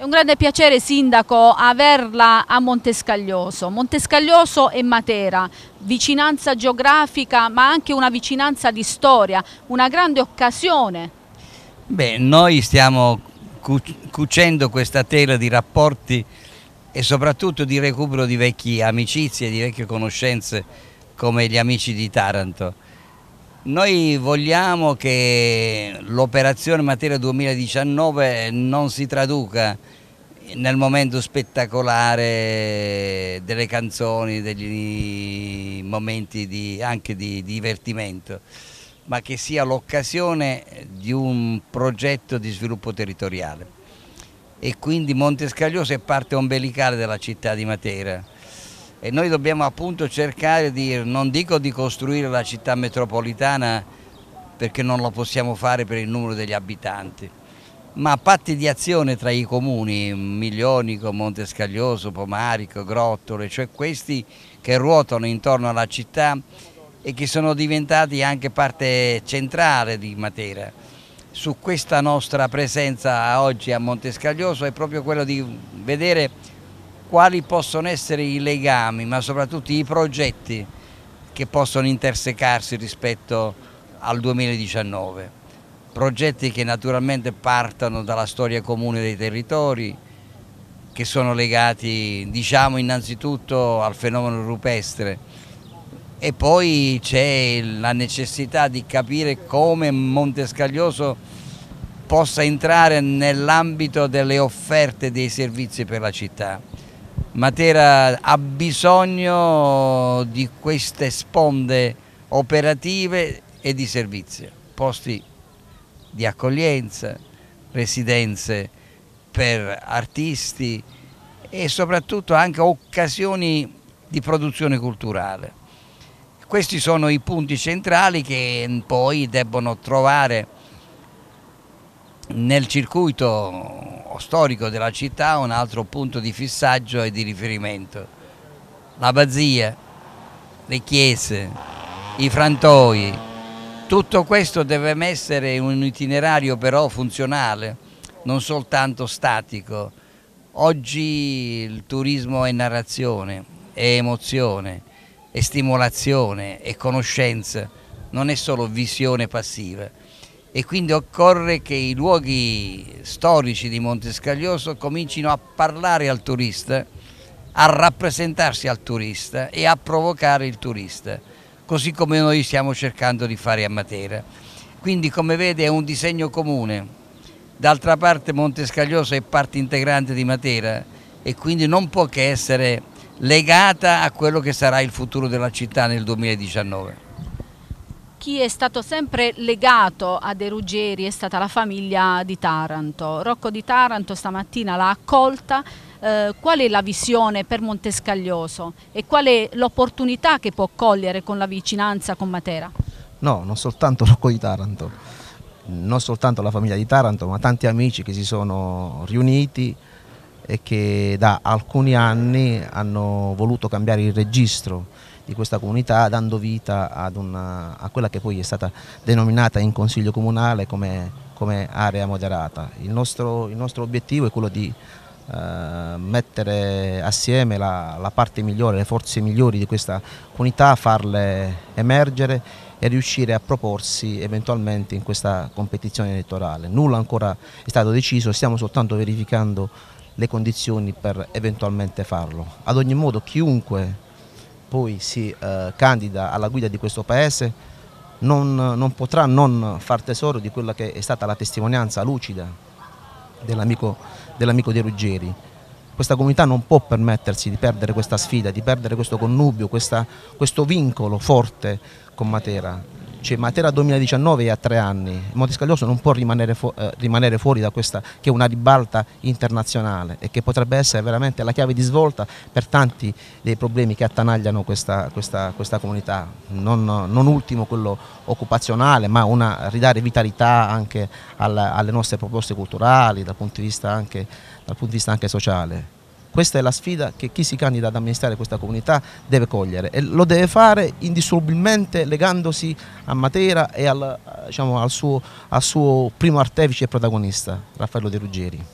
È un grande piacere Sindaco averla a Montescaglioso, Montescaglioso e Matera, vicinanza geografica ma anche una vicinanza di storia, una grande occasione. Beh, noi stiamo cucendo questa tela di rapporti e soprattutto di recupero di vecchie amicizie, di vecchie conoscenze come gli amici di Taranto noi vogliamo che l'operazione Matera 2019 non si traduca nel momento spettacolare delle canzoni, degli momenti di, anche di divertimento, ma che sia l'occasione di un progetto di sviluppo territoriale. E quindi Montescaglioso è parte ombelicale della città di Matera e noi dobbiamo appunto cercare di, non dico di costruire la città metropolitana perché non lo possiamo fare per il numero degli abitanti, ma patti di azione tra i comuni, Milionico, Montescaglioso, Pomarico, Grottole, cioè questi che ruotano intorno alla città e che sono diventati anche parte centrale di Matera. Su questa nostra presenza oggi a Montescaglioso è proprio quello di vedere quali possono essere i legami, ma soprattutto i progetti che possono intersecarsi rispetto al 2019. Progetti che naturalmente partano dalla storia comune dei territori, che sono legati diciamo innanzitutto al fenomeno rupestre e poi c'è la necessità di capire come Montescaglioso possa entrare nell'ambito delle offerte dei servizi per la città. Matera ha bisogno di queste sponde operative e di servizio, posti di accoglienza, residenze per artisti e soprattutto anche occasioni di produzione culturale. Questi sono i punti centrali che poi debbono trovare nel circuito storico della città un altro punto di fissaggio e di riferimento. L'abbazia, le chiese, i frantoi, tutto questo deve essere un itinerario però funzionale, non soltanto statico. Oggi il turismo è narrazione, è emozione, è stimolazione, è conoscenza, non è solo visione passiva e quindi occorre che i luoghi storici di Montescaglioso comincino a parlare al turista, a rappresentarsi al turista e a provocare il turista, così come noi stiamo cercando di fare a Matera. Quindi come vede è un disegno comune. D'altra parte Montescaglioso è parte integrante di Matera e quindi non può che essere legata a quello che sarà il futuro della città nel 2019. Chi è stato sempre legato a De Ruggeri è stata la famiglia di Taranto. Rocco di Taranto stamattina l'ha accolta. Eh, qual è la visione per Montescaglioso e qual è l'opportunità che può cogliere con la vicinanza con Matera? No, non soltanto Rocco di Taranto, non soltanto la famiglia di Taranto, ma tanti amici che si sono riuniti e che da alcuni anni hanno voluto cambiare il registro di questa comunità dando vita una, a quella che poi è stata denominata in Consiglio Comunale come, come area moderata. Il nostro, il nostro, obiettivo è quello di eh, mettere assieme la, la parte migliore, le forze migliori di questa comunità, farle emergere e riuscire a proporsi eventualmente in questa competizione elettorale. Nulla ancora è stato deciso, stiamo soltanto verificando le condizioni per eventualmente farlo. Ad ogni modo chiunque poi si eh, candida alla guida di questo Paese non, non, potrà non far tesoro di quella che è stata la testimonianza lucida dell'amico dell De Ruggeri. Questa comunità non può permettersi di perdere questa sfida, di perdere questo connubio, questa, questo vincolo forte con Matera cioè Matera 2019 è a tre anni, Montescaglioso non può rimanere, fu eh, rimanere, fuori da questa che è una ribalta internazionale e che potrebbe essere veramente la chiave di svolta per tanti dei problemi che attanagliano questa, questa, questa comunità, non, non, ultimo quello occupazionale ma una, ridare vitalità anche alla, alle nostre proposte culturali dal punto di vista anche, punto di vista anche sociale. Questa è la sfida che chi si candida ad amministrare questa comunità deve cogliere e lo deve fare indissolubilmente legandosi a Matera e al, eh, diciamo, al, suo, al suo primo artefice e protagonista, Raffaello De Ruggeri.